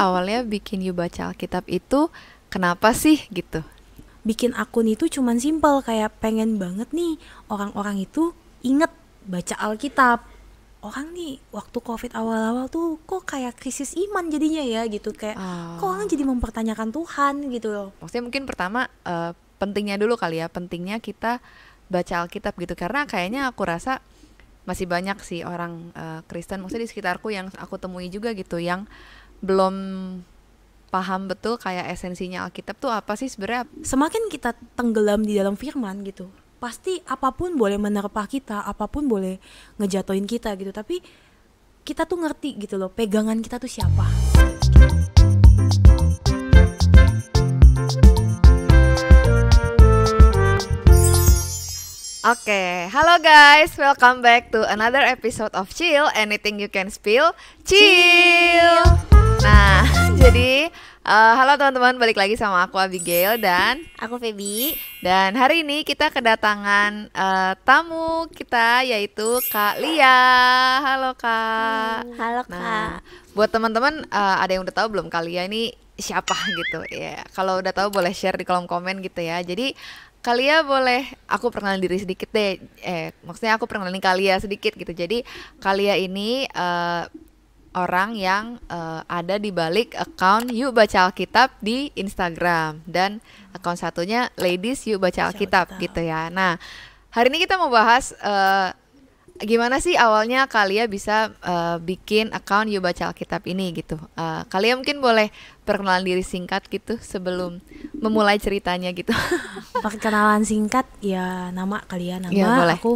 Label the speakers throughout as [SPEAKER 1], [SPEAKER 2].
[SPEAKER 1] awalnya bikin you baca Alkitab itu kenapa sih gitu? Bikin akun itu cuman simpel kayak pengen banget nih orang-orang itu inget baca Alkitab. Orang nih waktu COVID awal-awal tuh kok kayak krisis iman jadinya ya gitu kayak oh. kok orang jadi mempertanyakan Tuhan gitu loh. Maksudnya mungkin pertama uh, pentingnya
[SPEAKER 2] dulu kali ya, pentingnya kita baca Alkitab gitu karena kayaknya aku rasa masih banyak sih orang uh, Kristen maksudnya di sekitarku yang aku temui juga gitu yang uh, belum
[SPEAKER 1] paham betul kayak esensinya Alkitab tuh apa sih sebenarnya? Semakin kita tenggelam di dalam firman gitu, pasti apapun boleh menerpa kita, apapun boleh ngejatoin kita gitu, tapi kita tuh ngerti gitu loh, pegangan kita tuh siapa.
[SPEAKER 2] Oke, okay. halo guys, welcome back to another episode of Chill, Anything You Can Spill, Chill! Chill. Nah, jadi uh, halo teman-teman, balik lagi sama aku Abigail dan aku Feby. Dan hari ini kita kedatangan uh, tamu kita yaitu Kak Lia. Halo Kak. Hmm, halo nah, Kak. Nah, buat teman-teman uh, ada yang udah tahu belum Kak Lia ini siapa gitu ya. Yeah. Kalau udah tahu boleh share di kolom komen gitu ya. Jadi Kalia boleh aku perkenalkan diri sedikit deh. Eh, maksudnya aku perkenalin Kalia sedikit gitu. Jadi Kalia ini uh, orang yang uh, ada di balik account Yuk Baca Alkitab di Instagram dan account satunya Ladies Yuk Baca Alkitab gitu ya. Nah, hari ini kita mau bahas uh, gimana sih awalnya kalian bisa uh, bikin account Yuk Baca Alkitab ini gitu. Uh, kalian mungkin boleh perkenalan diri singkat gitu sebelum memulai ceritanya gitu.
[SPEAKER 1] perkenalan singkat ya nama kalian nama ya, boleh. aku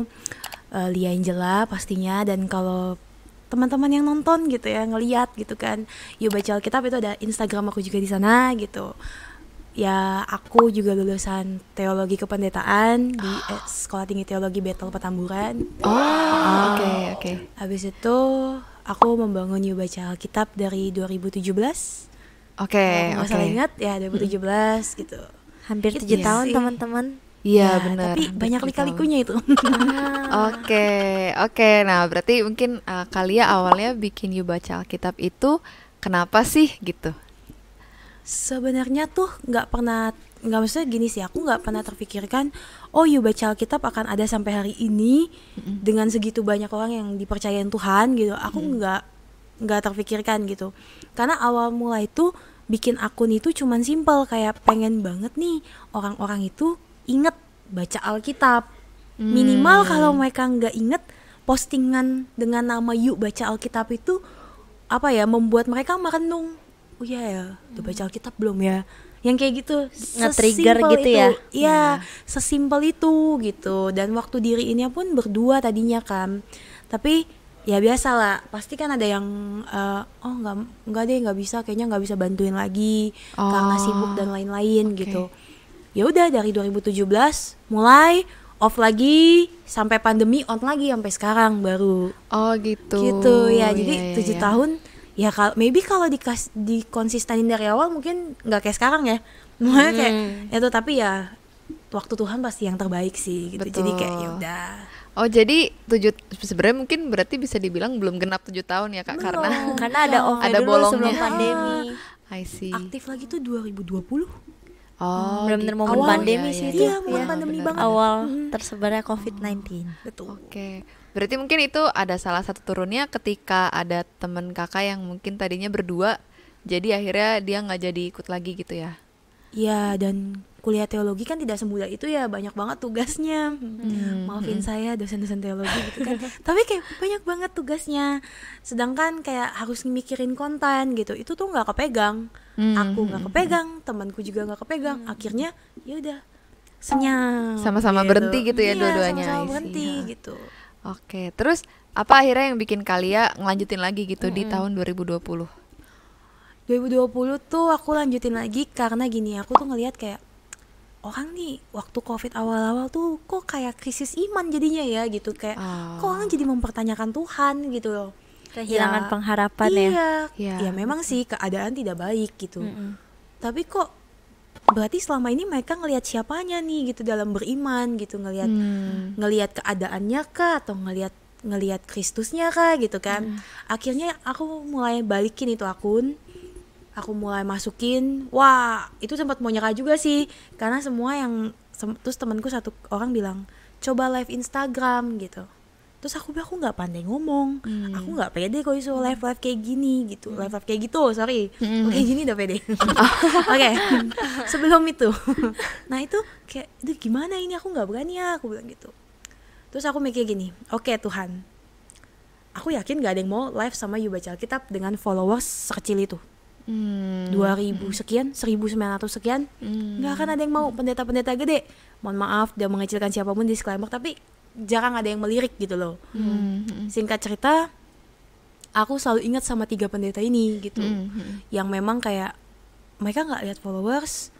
[SPEAKER 1] uh, Lia Angela pastinya dan kalau teman-teman yang nonton gitu ya ngeliat gitu kan yuk baca alkitab itu ada instagram aku juga di sana gitu ya aku juga lulusan teologi kependetaan di eh, sekolah tinggi teologi Betel Petamburan
[SPEAKER 3] oh ah. oke oh. oke okay,
[SPEAKER 1] okay. habis itu aku membangun yuk baca alkitab dari 2017 oke okay, oke okay. ingat ya 2017 hmm. gitu hampir tujuh gitu tahun teman-teman Iya benar. Tapi banyak lika-likunya itu. Oke oke. Okay, okay.
[SPEAKER 2] Nah berarti mungkin uh, eh, kalian awalnya bikin you baca Alkitab itu kenapa sih gitu?
[SPEAKER 1] Sebenarnya tuh nggak pernah nggak maksudnya gini sih aku nggak pernah terpikirkan oh you baca Alkitab akan ada sampai hari ini mm-hmm. dengan segitu banyak orang yang dipercayain Tuhan gitu aku nggak mm-hmm. nggak terpikirkan gitu karena awal mula itu bikin akun itu cuman simple kayak pengen banget nih orang-orang itu inget baca Alkitab
[SPEAKER 2] hmm. minimal kalau
[SPEAKER 1] mereka nggak inget postingan dengan nama yuk baca Alkitab itu apa ya membuat mereka merenung oh iya ya udah baca hmm. Alkitab belum ya yang kayak gitu nge-trigger gitu itu. ya Iya, nah. sesimpel itu gitu dan waktu diri ini pun berdua tadinya kan tapi ya biasa lah pasti kan ada yang uh, oh nggak nggak deh nggak bisa kayaknya nggak bisa bantuin lagi oh, karena sibuk dan oh, lain-lain okay. gitu ya udah dari 2017 mulai off lagi sampai pandemi on lagi sampai sekarang baru oh gitu gitu ya jadi iya, iya, tujuh yeah, yeah, tahun ya kalau maybe kalau dikas dikonsistenin dari awal mungkin nggak kayak sekarang ya mulai hmm. kayak itu tapi ya waktu Tuhan pasti yang terbaik sih gitu Betul. jadi kayak ya udah Oh jadi tujuh sebenarnya
[SPEAKER 2] mungkin berarti bisa dibilang belum genap tujuh tahun ya kak belum. karena karena ada oh, ada bolongnya sebelum pandemi. Ah, I see.
[SPEAKER 1] Aktif lagi tuh 2020.
[SPEAKER 2] Oh, benar-benar gitu. momen pandemi ya, sih ya, itu. Ya. Iya, momen iya, pandemi banget. Awal tersebarnya COVID-19. Betul. Oke. Berarti mungkin itu ada salah satu turunnya ketika ada temen kakak yang mungkin tadinya berdua, jadi akhirnya dia nggak jadi ikut lagi gitu ya?
[SPEAKER 1] Iya, dan kuliah teologi kan tidak semudah itu ya, banyak banget tugasnya.
[SPEAKER 2] Hmm. Maafin hmm.
[SPEAKER 1] saya dosen-dosen teologi gitu kan. Tapi kayak banyak banget tugasnya. Sedangkan kayak harus mikirin konten gitu, itu tuh nggak kepegang hmm. aku nggak hmm, kepegang hmm. temanku juga nggak kepegang hmm. akhirnya ya udah senyap sama-sama gitu. berhenti gitu ya iya, dua-duanya sama-sama berhenti ya. gitu
[SPEAKER 2] oke terus
[SPEAKER 1] apa akhirnya yang bikin Kalia ngelanjutin lagi gitu hmm. di hmm. tahun 2020 2020 tuh aku lanjutin lagi karena gini aku tuh ngelihat kayak orang nih waktu covid awal-awal tuh kok kayak krisis iman jadinya ya gitu kayak oh. kok orang ah. jadi mempertanyakan Tuhan gitu loh kehilangan ya, pengharapan ya? iya, ya. Iya. Ya memang sih keadaan tidak baik gitu. Mm -mm. Tapi kok berarti selama ini mereka ngelihat siapanya nih gitu dalam beriman gitu ngelihat mm. ngelihat keadaannya kah atau ngelihat ngelihat Kristusnya kah gitu kan. Mm. Akhirnya aku mulai balikin itu akun aku mulai masukin wah itu sempat mau nyerah juga sih karena semua yang sem terus temanku satu orang bilang coba live Instagram gitu terus aku bilang aku nggak pandai ngomong hmm. aku nggak pede kok isu live live kayak gini gitu hmm. live live kayak gitu sorry hmm. kayak gini udah pede oke okay. sebelum itu nah itu kayak itu gimana ini aku nggak berani ya aku bilang gitu terus aku mikir gini oke okay, Tuhan aku yakin gak ada yang mau live sama You Baca Alkitab dengan followers sekecil itu hmm. dua hmm. ribu sekian seribu sembilan ratus sekian hmm. nggak hmm. akan ada yang mau pendeta-pendeta gede mohon maaf dan mengecilkan siapapun disclaimer tapi jarang ada yang melirik gitu loh
[SPEAKER 3] hmm.
[SPEAKER 1] singkat cerita aku selalu ingat sama tiga pendeta ini gitu hmm. hmm. yang memang kayak mereka nggak lihat followers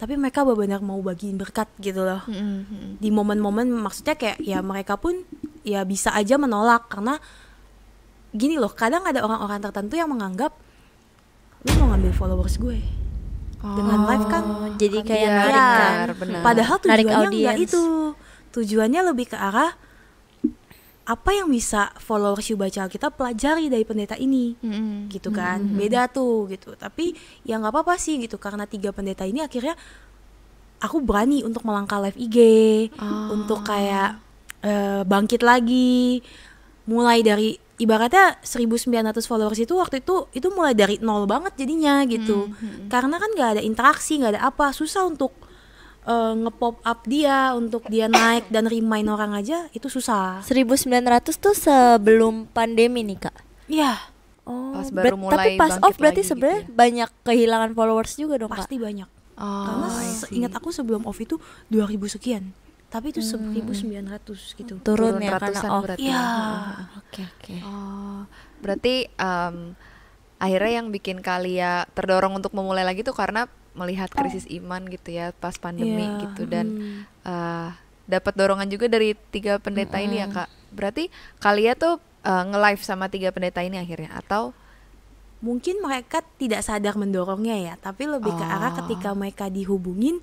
[SPEAKER 1] tapi mereka benar-benar mau bagiin berkat gitu loh hmm, hmm, hmm. di momen-momen maksudnya kayak ya mereka pun ya bisa aja menolak karena gini loh kadang ada orang-orang tertentu yang menganggap lu mau ngambil followers gue dengan oh, live kan oh, jadi kan kayak ya, narik iya. kan, Benar. padahal tujuannya nggak itu tujuannya lebih ke arah apa yang bisa followers you baca kita pelajari dari pendeta ini mm-hmm. gitu kan mm-hmm. beda tuh gitu tapi ya nggak apa-apa sih gitu karena tiga pendeta ini akhirnya aku berani untuk melangkah live IG oh. untuk kayak uh, bangkit lagi mulai dari ibaratnya 1900 followers itu waktu itu itu mulai dari nol banget jadinya gitu mm-hmm. karena kan nggak ada interaksi nggak ada apa susah untuk uh, eh, nge up dia untuk dia naik dan remind orang aja itu susah.
[SPEAKER 3] 1900 tuh sebelum pandemi nih, Kak. Iya. Oh, pas baru mulai tapi pas off berarti gitu sebenarnya
[SPEAKER 1] gitu ya? banyak kehilangan followers juga dong, Pasti Kak. banyak. Oh, Karena ingat aku sebelum off itu 2000 sekian. Tapi itu hmm. 1900 gitu. Turun, ya karena off. Berarti. Ya? Iya.
[SPEAKER 2] Oke, oke. Oh, berarti um, akhirnya yang bikin kalian terdorong untuk memulai lagi tuh karena melihat oh. krisis iman gitu ya pas pandemi yeah. gitu dan hmm. uh, dapat dorongan juga dari tiga pendeta -hmm. ini ya kak. Berarti kalian tuh uh, nge-live sama tiga pendeta ini akhirnya atau
[SPEAKER 1] mungkin mereka tidak sadar mendorongnya ya, tapi lebih oh. ke arah ketika oh. mereka dihubungin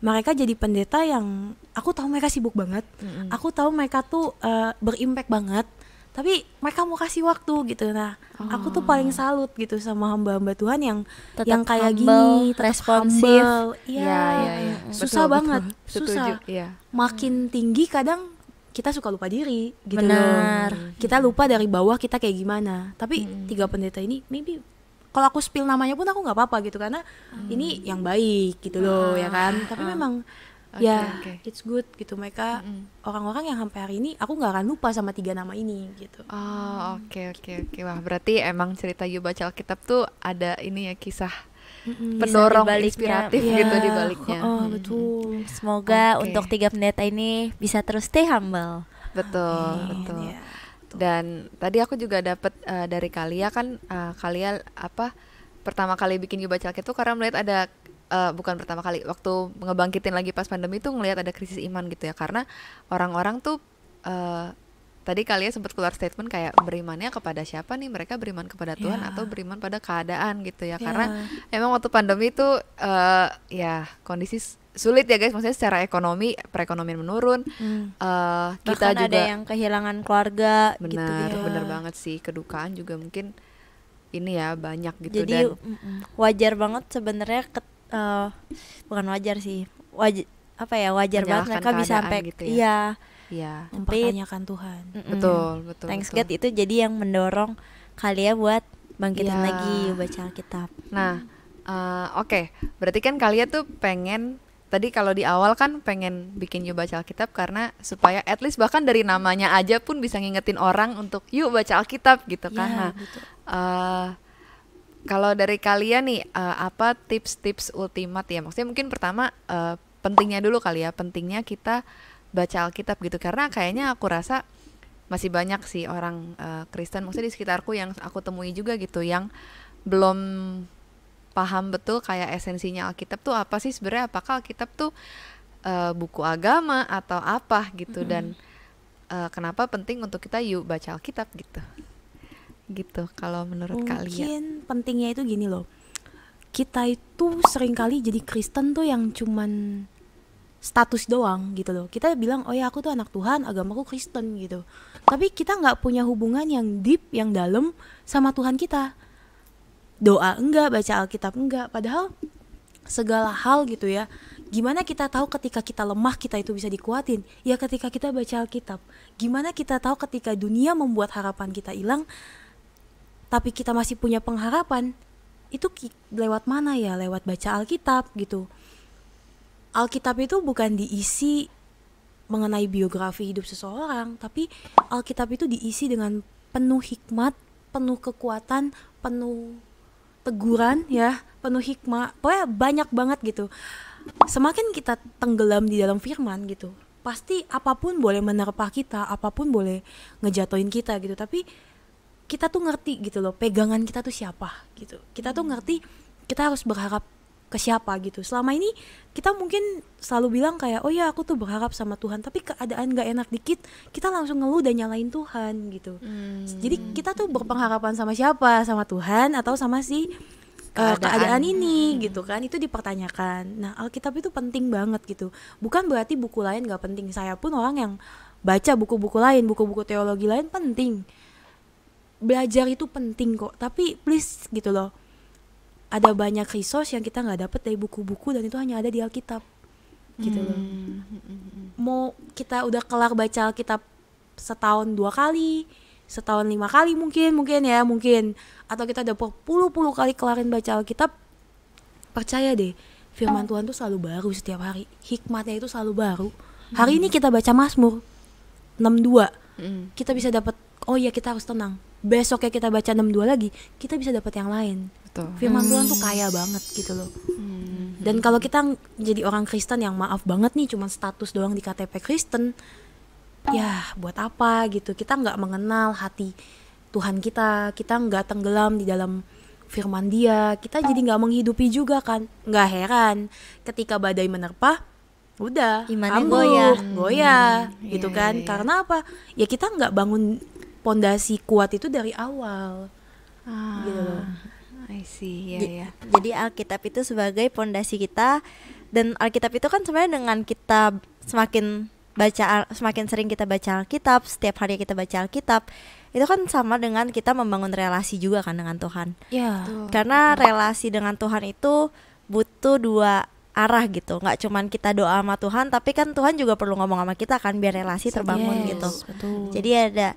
[SPEAKER 1] mereka jadi pendeta yang aku tahu mereka sibuk banget, -hmm. aku tahu mereka tuh uh, berimpact banget tapi mereka mau kasih waktu gitu nah oh. aku tuh paling oh. salut gitu sama hamba-hamba Tuhan yang tetap yang kayak humble, gini responsif iya ya, ya, ya. Iya. susah betul, banget betul. susah Setuju, ya. makin hmm. tinggi kadang kita suka lupa diri gitu benar loh. Hmm. kita lupa dari bawah kita kayak gimana tapi hmm. tiga pendeta ini maybe kalau aku spill namanya pun aku nggak apa-apa gitu karena hmm. ini yang baik gitu loh ya ah, ya kan tapi ah. memang okay, ya okay. it's good gitu mereka mm-hmm. orang-orang yang sampai hari ini aku nggak akan lupa sama tiga nama ini gitu
[SPEAKER 2] oh oke oke oke wah berarti emang cerita you baca alkitab tuh ada ini ya kisah mm-hmm. pendorong inspiratif yeah. gitu di baliknya oh, oh,
[SPEAKER 3] betul hmm semoga okay. untuk
[SPEAKER 2] tiga pendeta ini bisa terus stay humble betul Amin, betul yeah. Ya, dan tadi aku juga dapat uh, eh, dari Kalia kan uh, Kalia apa pertama kali bikin you baca alkitab tuh karena melihat ada uh, bukan pertama kali waktu ngebangkitin lagi pas pandemi itu ngelihat ada krisis iman gitu ya karena orang-orang tuh uh, tadi kalian ya sempat keluar statement kayak berimannya kepada siapa nih mereka beriman kepada Tuhan yeah. atau beriman pada keadaan gitu ya yeah. karena emang waktu pandemi itu uh, eh, ya kondisi sulit ya guys maksudnya secara ekonomi perekonomian menurun hmm. uh, kita Bahkan juga ada yang kehilangan keluarga gitu benar gitu, ya. benar banget sih kedukaan juga mungkin ini ya banyak gitu jadi dan,
[SPEAKER 3] wajar banget sebenarnya uh, bukan wajar sih wajar apa ya wajar banget mereka bisa sampai gitu ya? iya iya mempertanyakan Tuhan mm -mm. betul betul thanks betul. God itu
[SPEAKER 2] jadi yang mendorong kalian ya buat bangkitin yeah. lagi baca Alkitab nah uh, oke okay. berarti kan kalian tuh pengen tadi kalau di awal kan pengen bikin yuk baca Alkitab karena supaya at least bahkan dari namanya aja pun bisa ngingetin orang untuk yuk baca Alkitab gitu yeah, kan iya, nah, gitu. Uh, kalau dari kalian nih uh, apa tips-tips ultimat ya? Maksudnya mungkin pertama uh, pentingnya dulu kali ya, pentingnya kita baca Alkitab gitu karena kayaknya aku rasa masih banyak sih orang uh, Kristen maksudnya di sekitarku yang aku temui juga gitu yang belum paham betul kayak esensinya Alkitab tuh apa sih sebenarnya apakah Alkitab tuh uh, buku agama atau apa gitu mm -hmm. dan uh, kenapa penting untuk kita yuk baca Alkitab gitu gitu kalau menurut Mungkin kalian? Mungkin
[SPEAKER 1] pentingnya itu gini loh. Kita itu sering kali jadi Kristen tuh yang cuman status doang gitu loh. Kita bilang, "Oh ya, aku tuh anak Tuhan, agamaku Kristen" gitu. Tapi kita nggak punya hubungan yang deep, yang dalam sama Tuhan kita. Doa enggak, baca Alkitab enggak, padahal segala hal gitu ya. Gimana kita tahu ketika kita lemah kita itu bisa dikuatin? Ya ketika kita baca Alkitab. Gimana kita tahu ketika dunia membuat harapan kita hilang? tapi kita masih punya pengharapan itu lewat mana ya lewat baca Alkitab gitu Alkitab itu bukan diisi mengenai biografi hidup seseorang tapi Alkitab itu diisi dengan penuh hikmat penuh kekuatan penuh teguran ya penuh hikmah pokoknya banyak banget gitu semakin kita tenggelam di dalam firman gitu pasti apapun boleh menerpa kita apapun boleh ngejatuhin kita gitu tapi kita tuh ngerti gitu loh pegangan kita tuh siapa gitu kita tuh ngerti kita harus berharap ke siapa gitu selama ini kita mungkin selalu bilang kayak oh ya aku tuh berharap sama Tuhan tapi keadaan gak enak dikit kita langsung ngeluh dan nyalain Tuhan gitu hmm. jadi kita tuh berpengharapan sama siapa sama Tuhan atau sama si eh, keadaan, uh, keadaan ini hmm. gitu kan itu dipertanyakan nah Alkitab itu penting banget gitu bukan berarti buku lain gak penting saya pun orang yang baca buku-buku lain buku-buku teologi lain penting belajar itu penting kok tapi please gitu loh ada banyak resource yang kita nggak dapet dari buku-buku dan itu hanya ada di Alkitab gitu loh hmm. mau kita udah kelar baca Alkitab setahun dua kali setahun lima kali mungkin mungkin ya mungkin atau kita udah puluh puluh kali kelarin baca Alkitab percaya deh firman Tuhan tuh selalu baru setiap hari hikmatnya itu selalu baru hari ini hmm. kita baca Mazmur 62 dua, hmm. kita bisa dapat oh iya kita harus tenang besoknya kita baca 62 lagi kita bisa dapat yang lain Betul. firman hmm. Tuhan tuh hmm. kaya banget gitu loh hmm. dan kalau kita jadi orang Kristen yang maaf banget nih cuman status doang di KTP Kristen ya buat apa gitu kita nggak mengenal hati Tuhan kita kita nggak tenggelam di dalam firman dia kita jadi nggak menghidupi juga kan nggak heran ketika badai menerpa udah imannya goya goyah goyah hmm, gitu iya, kan iya. iya. karena apa ya kita nggak bangun pondasi kuat itu dari awal ah, gitu loh I see ya yeah, yeah. jadi
[SPEAKER 3] Alkitab itu sebagai pondasi kita dan Alkitab itu kan sebenarnya dengan kita semakin baca semakin sering kita baca Alkitab setiap hari kita baca Alkitab itu kan sama dengan kita membangun relasi juga kan dengan Tuhan Iya. yeah. karena relasi dengan Tuhan itu butuh dua arah gitu nggak cuman kita doa sama Tuhan tapi kan Tuhan juga perlu ngomong sama kita kan biar relasi terbangun yes, gitu betul. jadi ada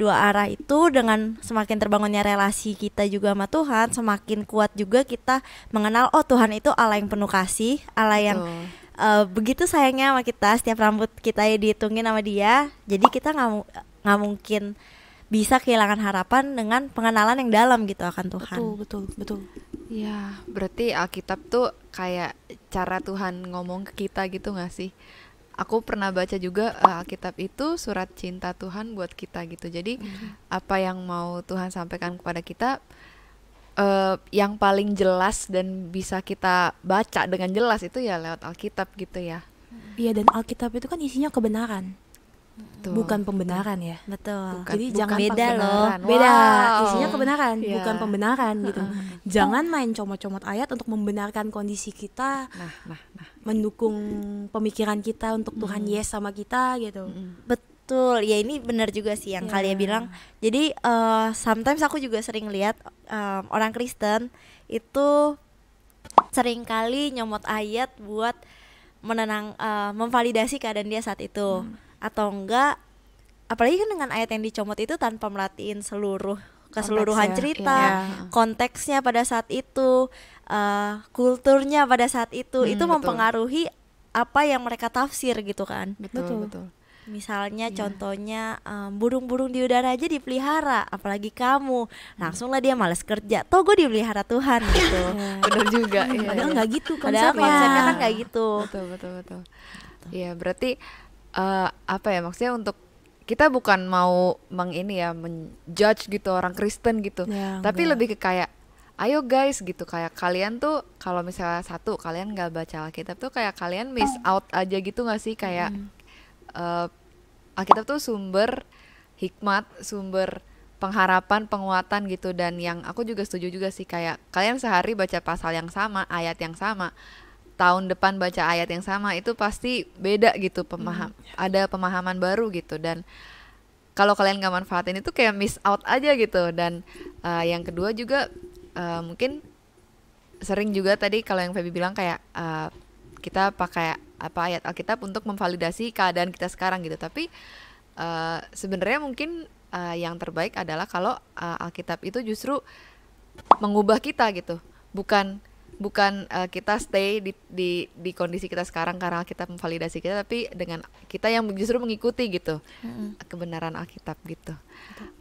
[SPEAKER 3] dua arah itu dengan semakin terbangunnya relasi kita juga sama Tuhan semakin kuat juga kita mengenal oh Tuhan itu Allah yang penuh kasih Allah yang uh, begitu sayangnya sama kita setiap rambut kita ya dihitungin sama dia jadi kita nggak nggak mungkin bisa kehilangan harapan dengan pengenalan yang dalam gitu akan Tuhan betul betul betul
[SPEAKER 2] ya berarti Alkitab tuh kayak cara Tuhan ngomong ke kita gitu nggak sih aku pernah baca juga uh, Alkitab itu surat cinta Tuhan buat kita gitu jadi mm-hmm. apa yang mau Tuhan sampaikan kepada kita uh, yang paling jelas dan bisa kita baca dengan jelas itu ya lewat Alkitab gitu ya
[SPEAKER 1] iya dan Alkitab itu kan isinya kebenaran Betul. bukan pembenaran ya. Betul. Bukan, Jadi bukan jangan beda loh. Beda. Isinya kebenaran, yeah. bukan pembenaran gitu. jangan main comot-comot ayat untuk membenarkan kondisi kita. Nah, nah, nah. Mendukung pemikiran kita untuk mm. Tuhan hmm. yes sama kita gitu. Mm.
[SPEAKER 3] Betul. Ya ini benar juga sih yang yeah. kalian bilang. Jadi uh, sometimes aku juga sering lihat um, orang Kristen itu sering kali nyomot ayat buat menenang uh, memvalidasi keadaan dia saat itu. Hmm atau enggak apalagi kan dengan ayat yang dicomot itu tanpa melatihin seluruh keseluruhan konteksnya, cerita, iya. konteksnya pada saat itu, uh, kulturnya pada saat itu, hmm, itu betul. mempengaruhi apa yang mereka tafsir gitu kan. Betul, betul. betul. Misalnya yeah. contohnya burung eh, burung-burung di udara aja dipelihara, apalagi kamu. Langsunglah dia males kerja. Toh gue dipelihara Tuhan gitu. Iya, benar
[SPEAKER 2] juga. Padahal iya, iya. nggak gitu Padahal konsepnya kan nggak gitu.
[SPEAKER 3] Betul, betul, betul.
[SPEAKER 2] Iya, berarti uh, apa ya maksudnya untuk kita bukan mau meng ini ya menjudge gitu orang Kristen gitu ya, tapi lebih ke kayak ayo guys gitu kayak kalian tuh kalau misalnya satu kalian nggak baca Alkitab tuh kayak kalian miss out aja gitu nggak sih kayak hmm. uh, Alkitab tuh sumber hikmat sumber pengharapan penguatan gitu dan yang aku juga setuju juga sih kayak kalian sehari baca pasal yang sama ayat yang sama tahun depan baca ayat yang sama itu pasti beda gitu pemaham hmm. Ya. ada pemahaman baru gitu dan kalau kalian nggak manfaatin itu kayak miss out aja gitu dan uh, yang kedua juga uh, mungkin sering juga tadi kalau yang Feby bilang kayak uh, kita pakai apa ayat Alkitab untuk memvalidasi keadaan kita sekarang gitu tapi uh, sebenarnya mungkin uh, yang terbaik adalah kalau uh, Alkitab itu justru mengubah kita gitu bukan bukan uh, kita stay di, di di kondisi kita sekarang karena kita memvalidasi kita tapi dengan kita yang justru mengikuti gitu hmm. kebenaran Alkitab gitu.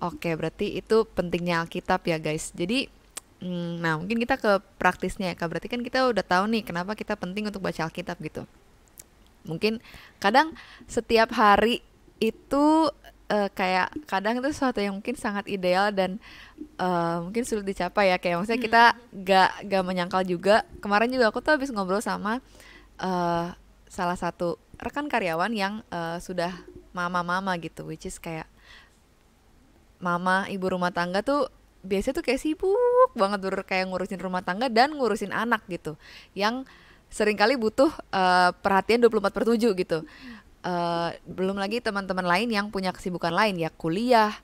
[SPEAKER 2] Oke, berarti itu pentingnya Alkitab ya guys. Jadi hmm, nah mungkin kita ke praktisnya ya Kak. Berarti kan kita udah tahu nih kenapa kita penting untuk baca Alkitab gitu. Mungkin kadang setiap hari itu uh, kayak kadang itu sesuatu yang mungkin sangat ideal dan uh, mungkin sulit dicapai ya kayak maksudnya kita hmm. gak gak menyangkal juga kemarin juga aku tuh habis ngobrol sama uh, salah satu rekan karyawan yang uh, sudah mama-mama gitu which is kayak mama ibu rumah tangga tuh biasanya tuh kayak sibuk banget dur kayak ngurusin rumah tangga dan ngurusin anak gitu yang seringkali butuh uh, perhatian 24 per 7 gitu. Eh, belum lagi teman-teman lain yang punya kesibukan lain ya kuliah,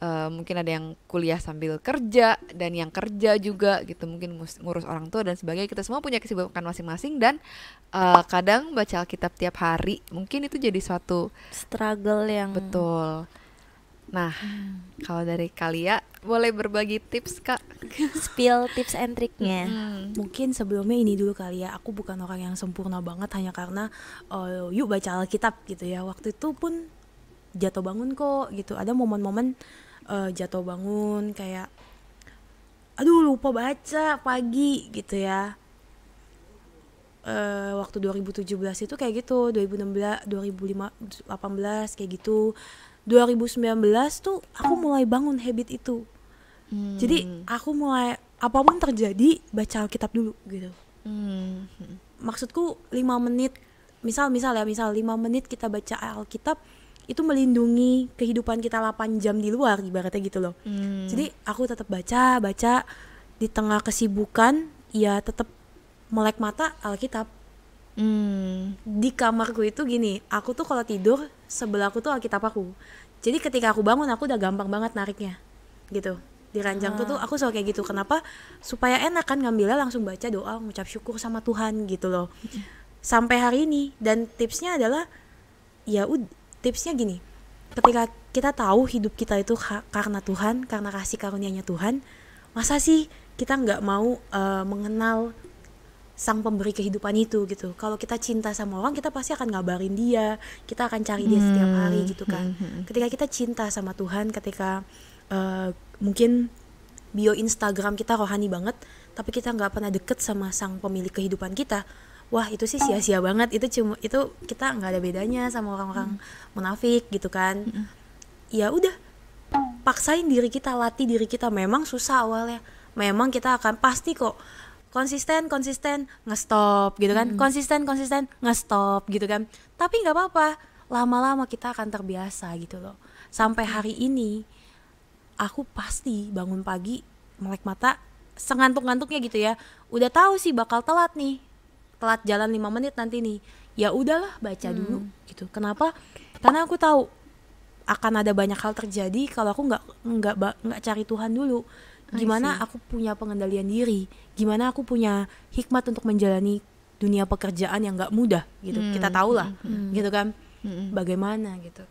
[SPEAKER 2] uh, mungkin ada yang kuliah sambil kerja dan yang kerja juga gitu mungkin ngurus orang tua dan sebagainya kita semua punya kesibukan masing-masing dan uh, kadang baca Alkitab tiap hari mungkin itu jadi suatu struggle yang betul Nah, hmm. kalau dari
[SPEAKER 1] Kalia boleh berbagi tips kak? Spill tips and triknya. Hmm. Mungkin sebelumnya ini dulu kali ya. Aku bukan orang yang sempurna banget hanya karena uh, yuk baca Alkitab gitu ya. Waktu itu pun jatuh bangun kok gitu. Ada momen-momen uh, jatuh bangun kayak aduh lupa baca pagi gitu ya uh, waktu 2017 itu kayak gitu 2016 2018 kayak gitu 2019 tuh aku mulai bangun habit itu hmm. jadi aku mulai apapun terjadi baca alkitab dulu gitu hmm. maksudku lima menit misal misal ya misal lima menit kita baca alkitab itu melindungi kehidupan kita 8 jam di luar ibaratnya gitu loh.
[SPEAKER 2] Hmm. Jadi
[SPEAKER 1] aku tetap baca, baca di tengah kesibukan ya tetap melek mata Alkitab. Hmm. Di kamarku itu gini, aku tuh kalau tidur sebelah aku tuh Alkitab aku. Jadi ketika aku bangun aku udah gampang banget nariknya. Gitu. Di ranjangku hmm. tuh ah. aku suka kayak gitu. Kenapa? Supaya enak kan ngambilnya langsung baca doa, ngucap syukur sama Tuhan gitu loh. Sampai hari ini dan tipsnya adalah ya ud tipsnya gini. Ketika kita tahu hidup kita itu karena Tuhan, karena kasih karunia-Nya Tuhan, masa sih kita nggak mau uh, mengenal sang pemberi kehidupan itu gitu. Kalau kita cinta sama orang, kita pasti akan ngabarin dia, kita akan cari dia setiap hmm. hari gitu kan. Hmm, hmm. Ketika kita cinta sama Tuhan, ketika uh, mungkin bio Instagram kita rohani banget, tapi kita nggak pernah deket sama sang pemilik kehidupan kita, wah itu sih sia-sia banget. Itu cuma itu kita nggak ada bedanya sama orang-orang munafik gitu kan. Ya udah, paksain diri kita, latih diri kita. Memang susah awalnya, memang kita akan pasti kok konsisten konsisten ngestop gitu kan hmm. konsisten konsisten ngestop gitu kan tapi nggak apa-apa lama-lama kita akan terbiasa gitu loh sampai hari ini aku pasti bangun pagi melek mata sengantuk-ngantuknya gitu ya udah tahu sih bakal telat nih telat jalan lima menit nanti nih ya udahlah baca hmm. dulu gitu kenapa karena aku tahu akan ada banyak hal terjadi kalau aku nggak nggak nggak cari Tuhan dulu gimana aku punya pengendalian diri gimana aku punya hikmat untuk menjalani dunia pekerjaan yang gak mudah gitu hmm. kita tahu lah hmm, hmm. gitu kan hmm. bagaimana gitu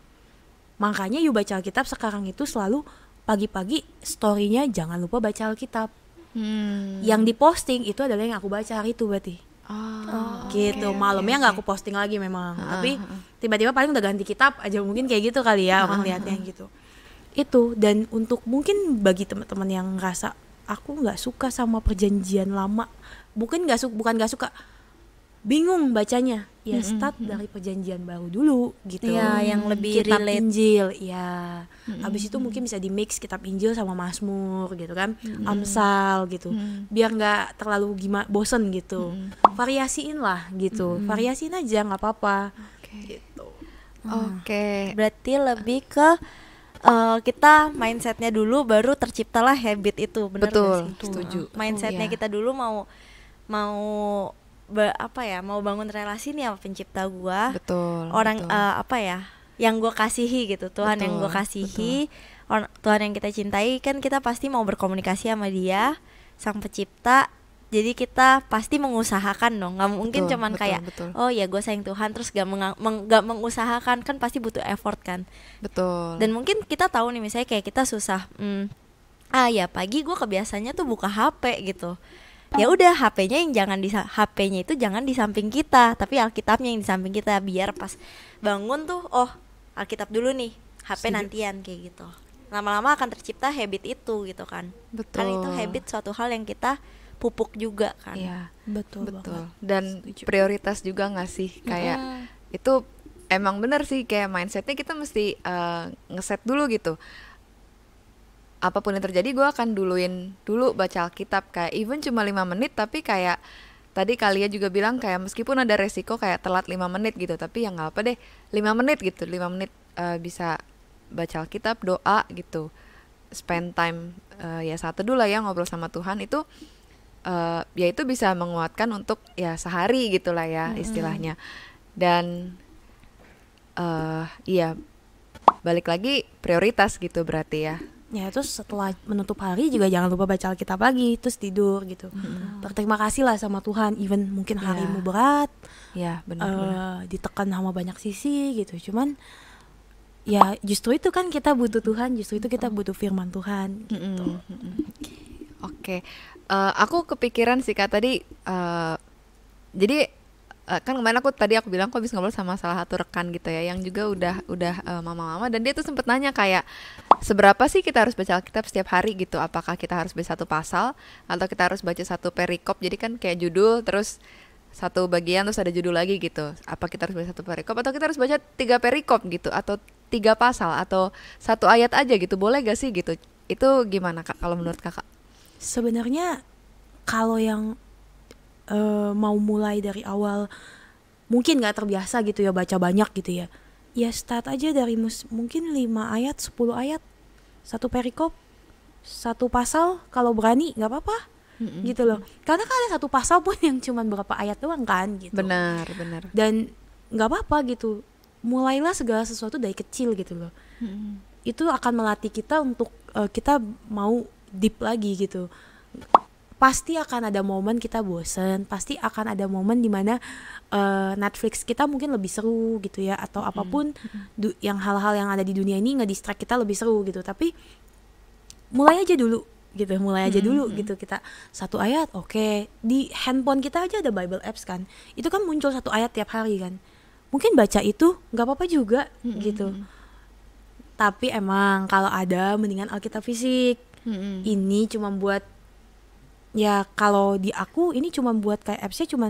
[SPEAKER 1] makanya yuk baca Alkitab sekarang itu selalu pagi-pagi storynya jangan lupa baca Alkitab hmm. yang diposting itu adalah yang aku baca hari itu berarti ah, Oh, gitu okay, malamnya nggak okay, aku posting lagi memang uh, tapi ah, tiba-tiba paling udah ganti kitab aja mungkin kayak gitu kali ya uh, orang lihatnya uh, gitu itu dan untuk mungkin bagi teman-teman yang ngerasa aku nggak suka sama perjanjian lama mungkin nggak suka bukan nggak suka bingung bacanya ya mm -hmm. start dari perjanjian baru dulu gitu ya yang hmm, lebih kitab relate. Injil ya mm -hmm. abis itu mungkin bisa di mix kitab Injil sama masmur gitu kan mm -hmm. Amsal gitu mm -hmm. biar nggak terlalu gimana bosen gitu mm -hmm. variasiin lah gitu mm -hmm. variasiin aja nggak apa-apa okay. gitu oke okay. berarti lebih ke uh, kita mindsetnya
[SPEAKER 3] dulu baru terciptalah habit itu
[SPEAKER 1] benar betul setuju eh, mindsetnya
[SPEAKER 3] iya. kita dulu mau mau be, apa ya mau bangun relasi nih sama pencipta gua
[SPEAKER 1] betul orang betul. Uh,
[SPEAKER 3] apa ya yang gua kasihi gitu Tuhan betul, yang gua kasihi betul. Tuhan yang kita cintai kan kita pasti mau berkomunikasi sama dia sang pencipta jadi kita pasti mengusahakan dong nggak mungkin betul, cuman betul, kayak betul. oh ya gue sayang Tuhan terus gak, meng meng gak mengusahakan kan pasti butuh effort kan
[SPEAKER 2] betul dan
[SPEAKER 3] mungkin kita tahu nih misalnya kayak kita susah hmm, ah ya pagi gue kebiasaannya tuh buka HP gitu ya udah HP-nya yang jangan di HP-nya itu jangan di samping kita tapi Alkitabnya yang di samping kita biar pas bangun tuh oh Alkitab dulu nih HP Setuju. nantian kayak gitu lama-lama akan tercipta habit itu gitu kan betul kan itu habit suatu hal yang kita pupuk juga kan iya
[SPEAKER 2] betul betul banget. dan Setuju. prioritas juga nggak sih kayak itu emang bener sih kayak mindsetnya kita mesti uh, ngeset dulu gitu apapun yang terjadi gue akan duluin dulu baca alkitab kayak even cuma lima menit tapi kayak tadi kalian juga bilang kayak meskipun ada resiko kayak telat lima menit gitu tapi ya nggak apa deh lima menit gitu lima menit uh, bisa baca Alkitab doa gitu spend time uh, ya satu dulu lah ya ngobrol sama Tuhan itu uh, ya itu bisa menguatkan untuk ya sehari gitulah ya hmm. istilahnya dan uh, iya balik lagi prioritas gitu berarti ya
[SPEAKER 1] ya terus setelah menutup hari juga jangan lupa baca Alkitab lagi terus tidur gitu hmm. berterima kasih lah sama Tuhan even mungkin iya. harimu yeah. berat ya yeah, benar, uh, ditekan sama banyak sisi gitu cuman ya justru itu kan kita butuh Tuhan justru itu kita butuh firman Tuhan gitu mm -hmm. Oke, uh, aku kepikiran sih kak tadi.
[SPEAKER 2] Uh, jadi uh, kan kemarin aku tadi aku bilang aku habis ngobrol sama salah satu rekan gitu ya, yang juga udah udah mama mama-mama dan dia tuh sempet nanya kayak seberapa sih kita harus baca Alkitab setiap hari gitu? Apakah kita harus baca satu pasal atau kita harus baca satu perikop? Jadi kan kayak judul terus satu bagian terus ada judul lagi gitu. Apa kita harus baca satu perikop atau kita harus baca tiga perikop gitu atau tiga pasal atau satu ayat aja gitu? Boleh gak sih gitu?
[SPEAKER 1] Itu gimana
[SPEAKER 2] kak? Kalau menurut kakak?
[SPEAKER 1] sebenarnya kalau yang uh, mau mulai dari awal mungkin nggak terbiasa gitu ya baca banyak gitu ya ya start aja dari mus mungkin 5 ayat 10 ayat satu perikop satu pasal kalau berani nggak apa-apa gitu loh karena kan ada satu pasal pun yang cuman berapa ayat doang kan gitu benar benar dan nggak apa-apa gitu mulailah segala sesuatu dari kecil gitu loh itu akan melatih kita untuk uh, kita mau deep lagi gitu pasti akan ada momen kita bosen pasti akan ada momen dimana uh, Netflix kita mungkin lebih seru gitu ya atau apapun hmm. du- yang hal-hal yang ada di dunia ini nggak distract kita lebih seru gitu tapi mulai aja dulu gitu mulai aja dulu hmm. gitu kita satu ayat oke okay. di handphone kita aja ada Bible apps kan itu kan muncul satu ayat tiap hari kan mungkin baca itu nggak apa-apa juga hmm. gitu tapi emang kalau ada mendingan Alkitab fisik hmm. ini cuma buat ya kalau di aku ini cuma buat kayak apps-nya cuma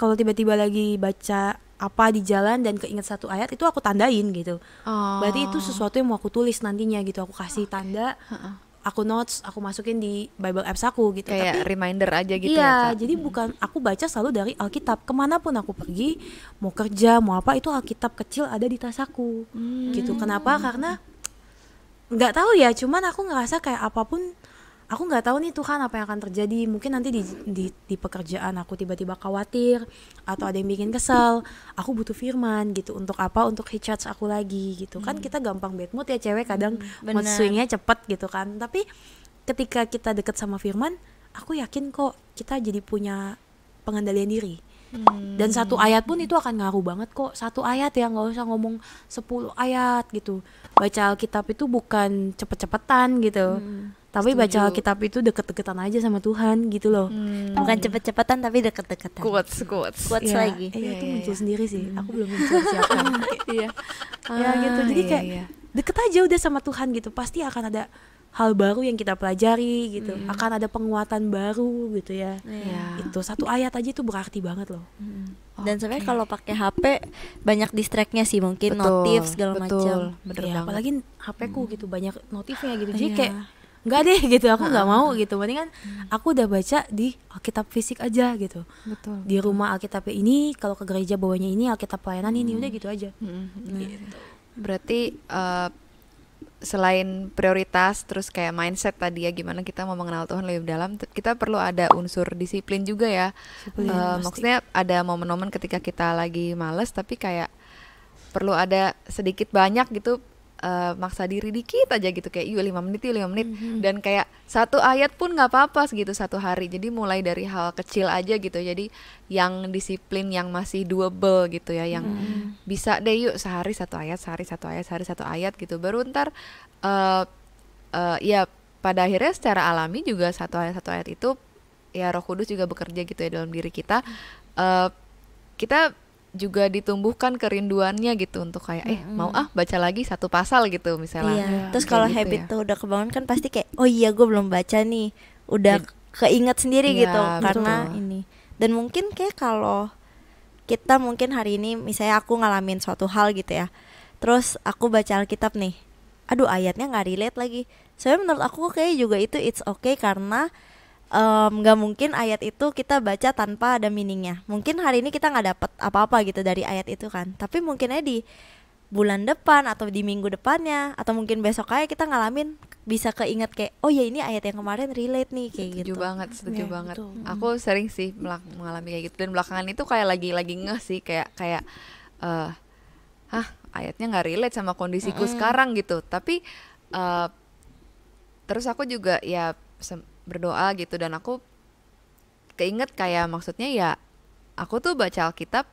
[SPEAKER 1] kalau tiba-tiba lagi baca apa di jalan dan keinget satu ayat itu aku tandain gitu oh. berarti itu oh. sesuatu yang mau aku tulis nantinya gitu aku kasih okay. tanda uh-uh aku notes aku masukin di Bible apps aku gitu kayak tapi reminder aja gitu iya ya, Kak. jadi hmm. bukan aku baca selalu dari Alkitab kemanapun aku pergi mau kerja mau apa itu Alkitab kecil ada di tas aku hmm. gitu kenapa karena nggak tahu ya cuman aku ngerasa kayak apapun aku nggak tahu nih Tuhan apa yang akan terjadi mungkin nanti di di, di pekerjaan aku tiba-tiba khawatir atau ada yang bikin kesel aku butuh firman gitu untuk apa untuk recharge aku lagi gitu kan hmm. kita gampang bad mood ya cewek kadang hmm, mood swingnya cepet gitu kan tapi ketika kita deket sama firman aku yakin kok kita jadi punya pengendalian diri dan satu hmm. ayat pun itu akan ngaruh banget kok. Satu ayat ya nggak usah ngomong sepuluh ayat gitu. Baca Alkitab itu bukan cepet-cepetan gitu. Hmm. Tapi Setuju. baca Alkitab itu deket-deketan aja sama Tuhan gitu loh. Hmm. Bukan cepet-cepetan tapi deket-deketan. kuat quotes. kuat ya, lagi. Eh, ya, itu ya, muncul ya. sendiri sih. Hmm. Aku belum muncul siapa. Iya.
[SPEAKER 3] ah, ya gitu. Jadi ya, ya.
[SPEAKER 1] deket aja udah sama Tuhan gitu. Pasti akan ada hal baru yang kita pelajari gitu mm. akan ada penguatan baru gitu ya yeah. itu satu ayat aja itu berarti banget loh mm. okay. dan sebenarnya kalau pakai HP banyak distraknya sih
[SPEAKER 3] mungkin betul, notif segala macam ya, apalagi
[SPEAKER 1] HPku mm. gitu banyak notifnya gitu jadi yeah. kayak nggak deh gitu aku nggak mau hmm. gitu mendingan hmm. aku udah baca di Alkitab fisik aja gitu betul, di rumah Alkitab ini kalau ke gereja bawahnya ini Alkitab pelayanan ini hmm. udah gitu aja mm. gitu. berarti uh, selain prioritas terus kayak
[SPEAKER 2] mindset tadi ya gimana kita mau mengenal Tuhan lebih dalam kita perlu ada unsur disiplin juga ya disiplin, uh, maksudnya ada momen-momen ketika kita lagi males tapi kayak perlu ada sedikit banyak gitu uh, maksa diri dikit aja gitu kayak yuk lima menit yuk lima menit mm-hmm. dan kayak satu ayat pun nggak apa-apa segitu satu hari jadi mulai dari hal kecil aja gitu jadi yang disiplin yang masih doable gitu ya yang mm-hmm. bisa deh yuk sehari satu ayat sehari satu ayat sehari satu ayat gitu baru ntar uh, uh, ya pada akhirnya secara alami juga satu ayat satu ayat itu ya Roh Kudus juga bekerja gitu ya dalam diri kita uh, kita juga ditumbuhkan kerinduannya gitu untuk kayak eh mau ah baca lagi satu pasal gitu misalnya. Iya. iya terus kalau gitu habit ya. tuh udah kebangun kan pasti
[SPEAKER 3] kayak oh iya gue belum baca nih, udah ya. keinget sendiri ya, gitu betul. karena ini. Dan mungkin kayak kalau kita mungkin hari ini misalnya aku ngalamin suatu hal gitu ya. Terus aku baca Alkitab nih. Aduh ayatnya nggak relate lagi. Soalnya menurut aku kayak juga itu it's okay karena nggak um, mungkin ayat itu kita baca tanpa ada meaningnya. Mungkin hari ini kita nggak dapet apa-apa gitu dari ayat itu kan. Tapi mungkin aja di bulan depan atau di minggu depannya atau mungkin besok aja kita ngalamin bisa keinget
[SPEAKER 2] kayak oh ya ini ayat yang kemarin relate nih kayak setuju gitu. Setuju banget, setuju ya, banget. Gitu. Aku sering sih mengalami kayak gitu dan belakangan itu kayak lagi lagi ngeh sih kayak kayak uh, hah ayatnya nggak relate sama kondisiku mm -hmm. sekarang gitu. Tapi uh, terus aku juga ya berdoa gitu dan aku keinget kayak maksudnya ya aku tuh baca Alkitab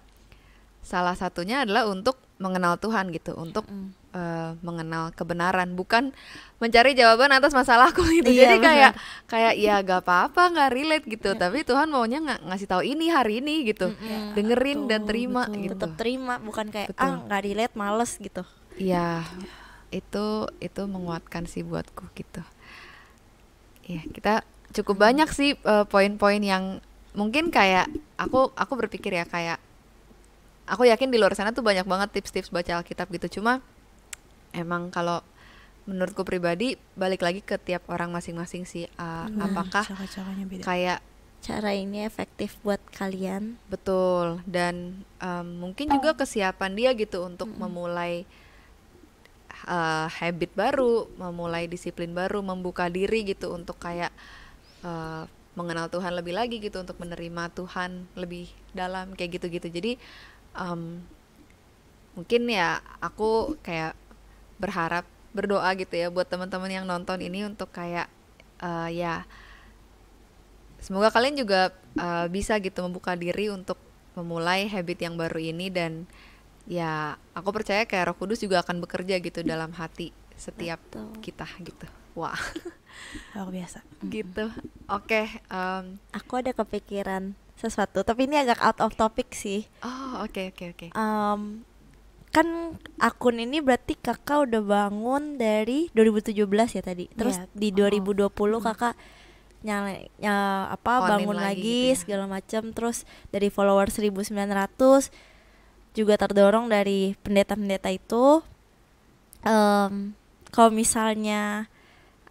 [SPEAKER 2] salah satunya adalah untuk mengenal Tuhan gitu untuk mm. Uh, mengenal kebenaran bukan mencari jawaban atas masalahku gitu iya, jadi bener. kayak kayak ya gak apa-apa nggak relate gitu yeah. tapi Tuhan maunya nggak ngasih tahu ini hari ini gitu mm -hmm. dengerin Atuh, dan terima betul. gitu tetap terima bukan kayak ah, betul. ah nggak relate males gitu iya itu itu menguatkan sih buatku gitu Iya, kita cukup banyak sih uh, poin-poin yang mungkin kayak aku aku berpikir ya kayak aku yakin di luar sana tuh banyak banget tips-tips baca Alkitab gitu cuma emang kalau menurutku pribadi balik lagi ke tiap orang masing-masing sih uh, nah, apakah beda. kayak cara ini efektif buat kalian betul dan um, mungkin juga oh. kesiapan dia gitu untuk mm -hmm. memulai uh, habit baru, memulai disiplin baru, membuka diri gitu untuk kayak uh, mengenal Tuhan lebih lagi gitu, untuk menerima Tuhan lebih dalam kayak gitu-gitu. Jadi um, mungkin ya aku kayak berharap berdoa gitu ya buat teman-teman yang nonton ini untuk kayak uh, ya semoga kalian juga uh, bisa gitu membuka diri untuk memulai habit yang baru ini dan ya aku percaya kayak Roh Kudus juga akan bekerja gitu dalam hati setiap Betul. kita gitu. Wah. Luar biasa.
[SPEAKER 3] Gitu. Oke, okay, um. aku ada kepikiran sesuatu, tapi ini agak out of topic sih. Oh,
[SPEAKER 2] oke okay, oke okay,
[SPEAKER 3] oke. Okay. Um, kan akun ini berarti kakak udah bangun dari 2017 ya tadi. Iya. Terus yeah. di 2020 oh. Hmm. kakak nyala ya, apa Onin bangun lagi, lagi gitu ya. segala macam terus dari followers 1900 juga terdorong dari pendeta-pendeta itu um, kalau misalnya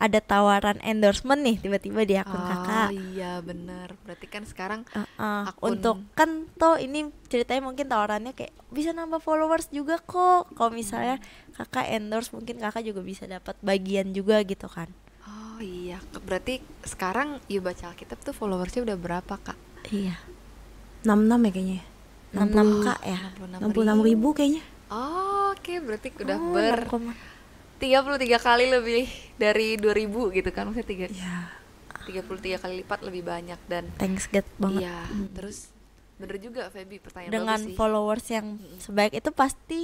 [SPEAKER 3] ada tawaran endorsement nih tiba-tiba di akun oh, kakak. iya bener. Berarti kan sekarang uh, uh, akun... untuk kan tuh ini ceritanya mungkin tawarannya kayak bisa nambah followers juga kok. Kalau hmm. misalnya hmm. kakak endorse mungkin kakak juga bisa dapat bagian juga gitu kan.
[SPEAKER 2] Oh iya. Berarti sekarang you ya, baca Alkitab tuh followersnya udah berapa kak?
[SPEAKER 1] Iya. enam enam ya kayaknya. 66 k ya 66 ribu kayaknya
[SPEAKER 2] oh, oke okay. berarti udah oh, ber 33 kali lebih dari 2000 gitu kan maksudnya tiga ya. 33 kali lipat lebih banyak dan
[SPEAKER 3] thanks God banget iya hmm.
[SPEAKER 2] terus bener juga Feby pertanyaan dengan sih.
[SPEAKER 3] followers yang sebaik itu pasti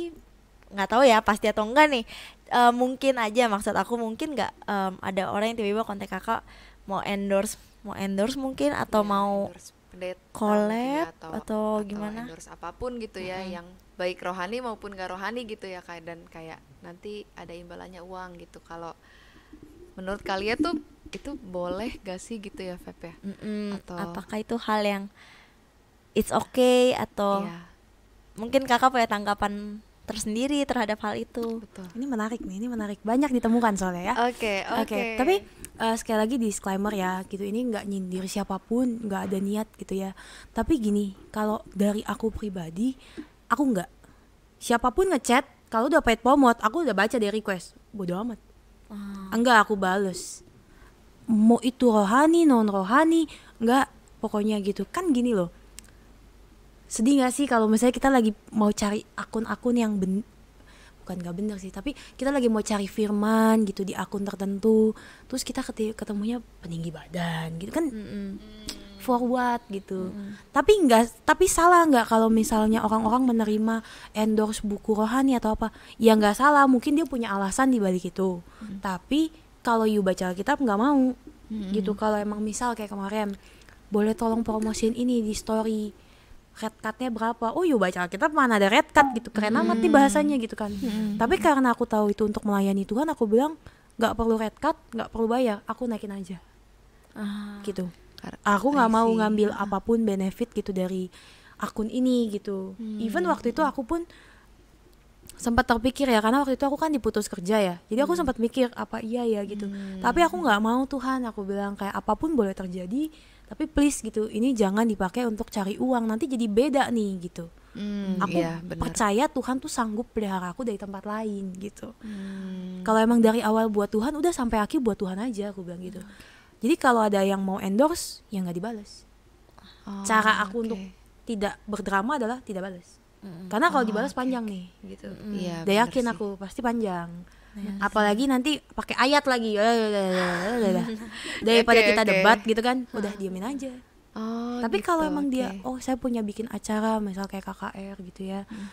[SPEAKER 3] nggak tahu ya pasti atau enggak nih e, mungkin aja maksud aku mungkin nggak um, ada orang yang tiba-tiba kontak kakak mau endorse mau endorse mungkin atau ya, mau endorse update collab gitu ya, atau, atau gimana
[SPEAKER 2] terus apapun gitu ya mm-hmm. yang baik rohani maupun gak rohani gitu ya kak dan kayak nanti ada imbalannya uang gitu kalau menurut kalian tuh itu boleh gak sih gitu ya Feb ya mm mm atau apakah itu hal yang
[SPEAKER 3] it's okay atau iya. mungkin kakak punya tanggapan tersendiri terhadap hal itu.
[SPEAKER 1] Betul. Ini menarik nih, ini menarik banyak ditemukan soalnya ya. Oke, okay, oke. Okay. Okay, tapi uh, sekali lagi disclaimer ya gitu ini nggak nyindir siapapun nggak ada niat gitu ya tapi gini kalau dari aku pribadi aku nggak siapapun ngechat kalau udah paid pomot aku udah baca dari request bodo amat hmm. enggak aku bales mau itu rohani non rohani enggak pokoknya gitu kan gini loh sedih gak sih kalau misalnya kita lagi mau cari akun-akun yang ben bukan gak bener sih tapi kita lagi mau cari firman gitu di akun tertentu terus kita ketemunya peninggi badan gitu kan mm -hmm. forward gitu mm -hmm. tapi enggak tapi salah nggak kalau misalnya orang-orang menerima endorse buku rohani atau apa ya nggak salah mungkin dia punya alasan di balik itu mm -hmm. tapi kalau you baca Alkitab nggak mau mm -hmm. gitu kalau emang misal kayak kemarin boleh tolong promosiin ini di story red cardnya berapa oh yuk baca Kitab mana ada red card gitu keren hmm. amat nih bahasanya gitu kan hmm. tapi karena aku tahu itu untuk melayani Tuhan aku bilang nggak perlu red card nggak perlu bayar aku naikin aja ah, gitu aku nggak mau ngambil ah. apapun benefit gitu dari akun ini gitu hmm. even waktu itu aku pun sempat terpikir ya karena waktu itu aku kan diputus kerja ya jadi aku hmm. sempat mikir apa iya ya gitu hmm. tapi aku nggak mau Tuhan aku bilang kayak apapun boleh terjadi tapi please gitu ini jangan dipakai untuk cari uang nanti jadi beda nih gitu mm, aku iya, percaya Tuhan tuh sanggup pelihara aku dari tempat lain gitu mm. kalau emang dari awal buat Tuhan udah sampai akhir buat Tuhan aja aku bilang gitu okay. jadi kalau ada yang mau endorse ya nggak dibalas oh, cara aku okay. untuk tidak berdrama adalah tidak balas mm. karena kalau oh, dibalas okay. panjang nih gitu mm. yeah, udah yakin sih. aku pasti panjang Iya apalagi nanti pakai ayat lagi daripada okay, kita okay. debat gitu kan ah. udah diamin aja oh, tapi gitu, kalau emang okay. dia oh saya punya bikin acara misal kayak KKR gitu ya hmm.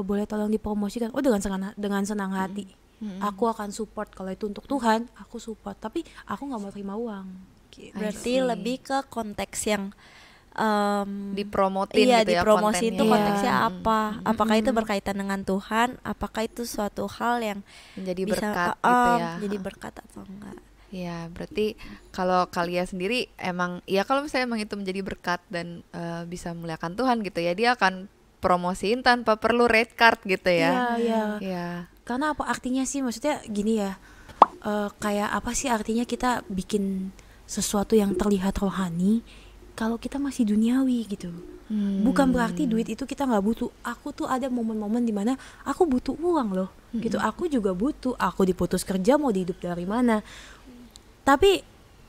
[SPEAKER 1] oh, boleh tolong dipromosikan oh dengan senang dengan senang hmm. hati hmm. Hmm. aku akan support kalau itu untuk Tuhan aku support tapi aku nggak mau terima uang gitu berarti lebih ke konteks yang um,
[SPEAKER 2] dipromotin
[SPEAKER 1] iya, gitu ya dipromosin itu konteksnya iya. apa apakah itu
[SPEAKER 3] berkaitan dengan Tuhan apakah
[SPEAKER 2] itu suatu hal yang menjadi bisa, berkat uh, gitu ya jadi berkat atau enggak Ya, berarti kalau kalian sendiri emang ya kalau misalnya emang itu menjadi berkat dan uh, bisa memuliakan Tuhan gitu ya, dia akan promosiin tanpa perlu red card gitu ya. Iya, iya.
[SPEAKER 1] Ya. Karena apa artinya sih maksudnya gini ya. Uh, kayak apa sih artinya kita bikin sesuatu yang terlihat rohani kalau kita masih duniawi gitu hmm. bukan berarti duit itu kita nggak butuh aku tuh ada momen-momen dimana aku butuh uang loh hmm. gitu aku juga butuh aku diputus kerja mau dihidup dari mana tapi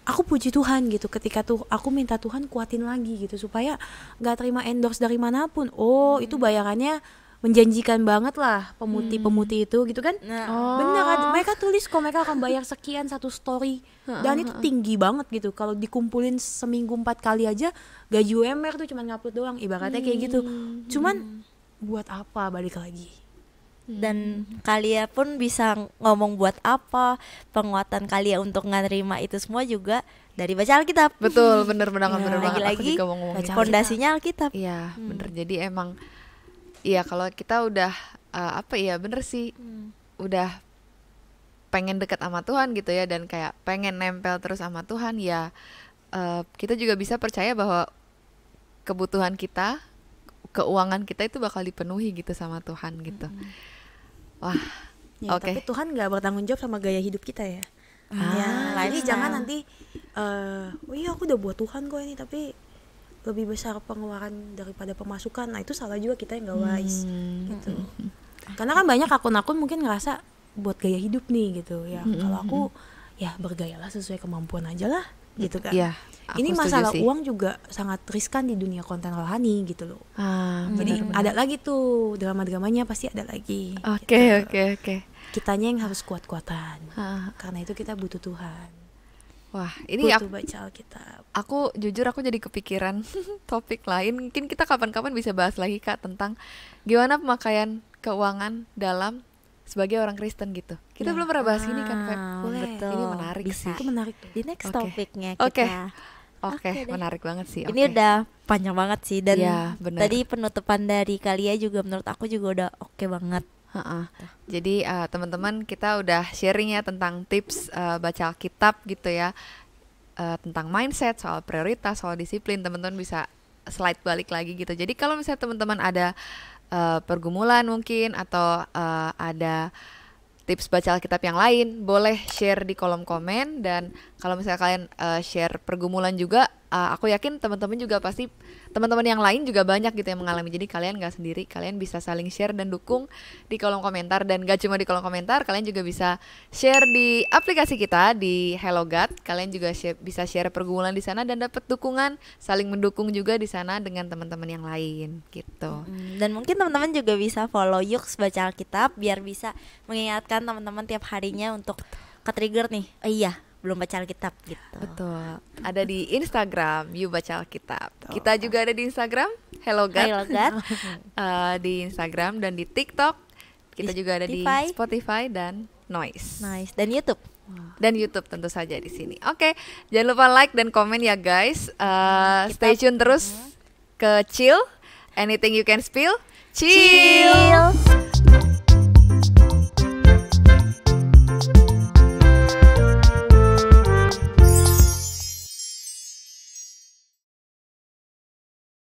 [SPEAKER 1] aku puji Tuhan gitu ketika tuh aku minta Tuhan kuatin lagi gitu supaya nggak terima endorse dari manapun oh hmm. itu bayarannya menjanjikan banget lah pemutih-pemutih hmm. itu gitu kan nah,
[SPEAKER 3] oh. bener kan mereka
[SPEAKER 1] tulis kok mereka akan bayar sekian satu story dan itu tinggi banget gitu kalau dikumpulin seminggu empat kali aja gaji UMR tuh cuman ngupload doang ibaratnya kayak gitu hmm. cuman buat apa balik lagi hmm. dan hmm.
[SPEAKER 3] kalian pun bisa ngomong buat apa penguatan kalian untuk nerima itu
[SPEAKER 2] semua juga dari baca Alkitab betul bener bener ya, bener, nah, bener lagi-lagi lagi, pondasinya Alkitab iya hmm. bener jadi emang Iya kalau kita udah uh, apa ya bener sih hmm. udah pengen dekat sama Tuhan gitu ya dan kayak pengen nempel terus sama Tuhan ya uh, kita juga bisa percaya bahwa kebutuhan kita keuangan kita itu bakal dipenuhi gitu sama Tuhan gitu. Hmm.
[SPEAKER 1] Wah. Ya, okay. Tapi Tuhan nggak bertanggung jawab sama gaya hidup kita ya. Ah, ya, jadi nah, jangan nanti, uh, oh iya aku udah buat Tuhan kok ini tapi lebih besar pengeluaran daripada pemasukan nah itu salah juga kita yang gak wise hmm. gitu hmm, hmm, hmm. karena kan banyak akun-akun mungkin ngerasa buat gaya hidup nih gitu ya hmm. kalau aku ya bergayalah sesuai kemampuan aja lah iya, gitu kan ya, ini masalah sih. uang juga sangat riskan di dunia konten rohani gitu loh ah, jadi benar, benar. ada lagi tuh drama-dramanya pasti ada lagi oke gitu. oke oke okay. kitanya yang harus kuat-kuatan ah. karena itu kita butuh Tuhan
[SPEAKER 2] Wah, ini aku, baca Alkitab. Aku jujur aku jadi kepikiran topik lain. Mungkin kita kapan-kapan bisa bahas lagi Kak tentang gimana pemakaian keuangan dalam sebagai orang Kristen gitu. Kita ya. belum pernah bahas ah, ini kan, Feb. Ah, Boleh. Betul. Ini menarik bisa. sih. Itu menarik Di next okay. topiknya kita. Oke. Okay. Oke, okay, okay menarik banget sih. Okay. Ini
[SPEAKER 3] udah panjang banget sih dan ya, tadi
[SPEAKER 2] penutupan dari kalian juga menurut aku juga udah oke okay banget. Uh-uh. Jadi uh, teman-teman kita udah sharing ya tentang tips uh, baca Alkitab gitu ya. Uh, tentang mindset, soal prioritas, soal disiplin, teman-teman bisa slide balik lagi gitu. Jadi kalau misalnya teman-teman ada uh, pergumulan mungkin atau uh, ada tips baca kitab yang lain, boleh share di kolom komen dan kalau misalnya kalian uh, share pergumulan juga uh, aku yakin teman-teman juga pasti teman-teman yang lain juga banyak gitu yang mengalami jadi kalian gak sendiri kalian bisa saling share dan dukung di kolom komentar dan gak cuma di kolom komentar kalian juga bisa share di aplikasi kita di Hello God kalian juga share, bisa share pergumulan di sana dan dapat dukungan saling mendukung juga di sana dengan teman-teman yang lain gitu
[SPEAKER 3] mm, dan mungkin teman-teman juga bisa follow Yux baca Alkitab biar bisa mengingatkan teman-teman tiap harinya untuk ke trigger nih. Oh, iya, belum baca Alkitab
[SPEAKER 2] gitu. Betul. Ada di Instagram You Baca Alkitab. Betul. Kita juga ada di Instagram Hello God. Hello God. uh, eh, di Instagram dan di TikTok. Kita di juga ada Spotify. di Spotify dan Noise. Noise dan YouTube. Dan YouTube tentu saja di sini. Oke, okay, jangan lupa like dan komen ya guys. Uh, stay tune terus mhm. ke Chill. Anything you can spill. Chill. Chill.